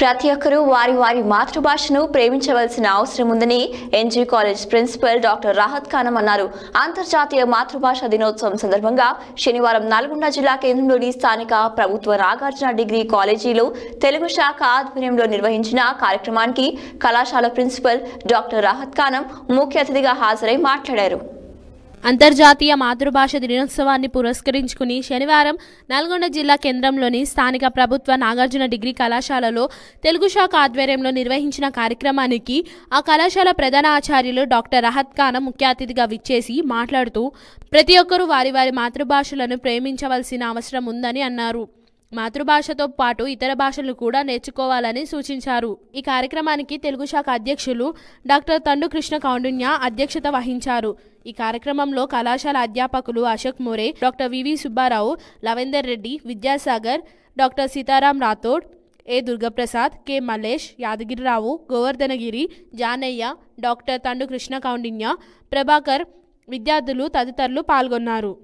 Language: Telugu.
ప్రతి ఒక్కరూ వారి వారి మాతృభాషను ప్రేమించవలసిన అవసరం ఉందని NG college principal doctor Rahat Khanam అన్నారు అంతర్జాతీయ మాతృభాష దినోత్సవం సందర్భంగా శనివారం నల్గొండ జిల్లా కేంద్రంలోని స్థానిక ప్రభుత్వ నాగార్జున డిగ్రీ కాలేజీలో తెలుగు శాఖ ఆధ్వర్యంలో నిర్వహించిన కార్యక్రమానికి కళాశాల ప్రిన్సిపల్ డాక్టర్ రాహత్ ఖానం ముఖ్య అతిథిగా హాజరై మాట్లాడారు అంతర్జాతీయ మాతృభాష దినోత్సవాన్ని పురస్కరించుకుని శనివారం నల్గొండ జిల్లా కేంద్రంలోని స్థానిక ప్రభుత్వ నాగార్జున డిగ్రీ కళాశాలలో తెలుగు శాఖ ఆధ్వర్యంలో నిర్వహించిన కార్యక్రమానికి ఆ కళాశాల ప్రధాన ఆచార్యులు డాక్టర్ రహత్ ఖాన్ ముఖ్య అతిథిగా విచ్చేసి మాట్లాడుతూ ప్రతి ఒక్కరూ వారి వారి మాతృభాషలను ప్రేమించవలసిన అవసరం ఉందని అన్నారు మాతృభాషతో పాటు ఇతర భాషలు కూడా నేర్చుకోవాలని సూచించారు ఈ కార్యక్రమానికి తెలుగు శాఖ అధ్యక్షులు డాక్టర్ తండు కృష్ణ కౌండిన్య అధ్యక్షత వహించారు ఈ కార్యక్రమంలో కళాశాల అధ్యాపకులు Ashok More doctor V V Subbarao Lavender Reddy Vidyasagar doctor Seetharam Rathod A Durgaprasad K Malesh Yadagiri Rao Govardhanagiri Janaiah doctor Thandu Krishna Koundinya Prabhakar విద్యార్థులు తదితరులు పాల్గొన్నారు